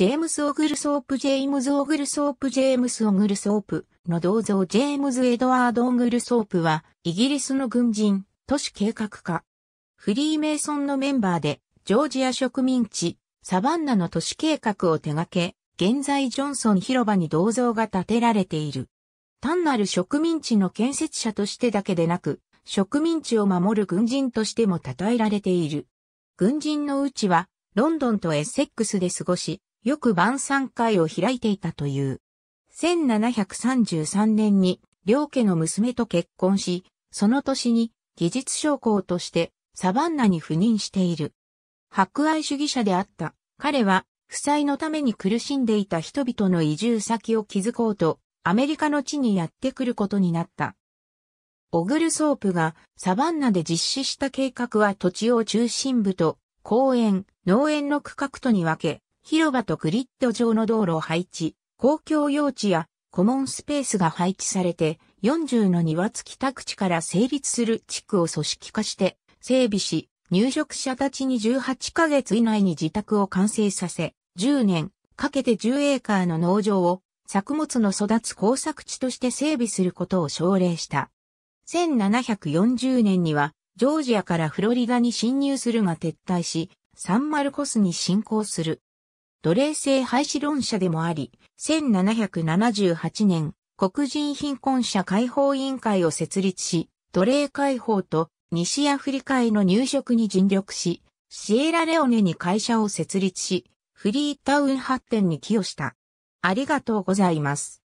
ジェームス・オグルソープ・ジェームズ・オグルソープ・ジェームズ・オグルソープの銅像ジェームズ・エドワード・オグルソープは、イギリスの軍人、都市計画家。フリーメイソンのメンバーで、ジョージア植民地、サバンナの都市計画を手掛け、現在ジョンソン広場に銅像が建てられている。単なる植民地の建設者としてだけでなく、植民地を守る軍人としても称えられている。軍人のうちは、ロンドンとエッセックスで過ごし、よく晩餐会を開いていたという。1733年に、両家の娘と結婚し、その年に技術将校としてサバンナに赴任している。博愛主義者であった。彼は、負債のために苦しんでいた人々の移住先を築こうと、アメリカの地にやってくることになった。オグルソープがサバンナで実施した計画は土地を中心部と公園、農園の区画とに分け、広場とグリッド上の道路を配置、公共用地やコモンスペースが配置されて、40の庭付き宅地から成立する地区を組織化して整備し、入植者たちに18ヶ月以内に自宅を完成させ、10年かけて10エーカーの農場を作物の育つ耕作地として整備することを奨励した。1740年には、ジョージアからフロリダに侵入するが撤退し、サンマルコスに侵攻する。奴隷制廃止論者でもあり、1778年、黒人貧困者解放委員会を設立し、奴隷解放と西アフリカへの入植に尽力し、シエラレオネに会社を設立し、フリータウン発展に寄与した。ありがとうございます。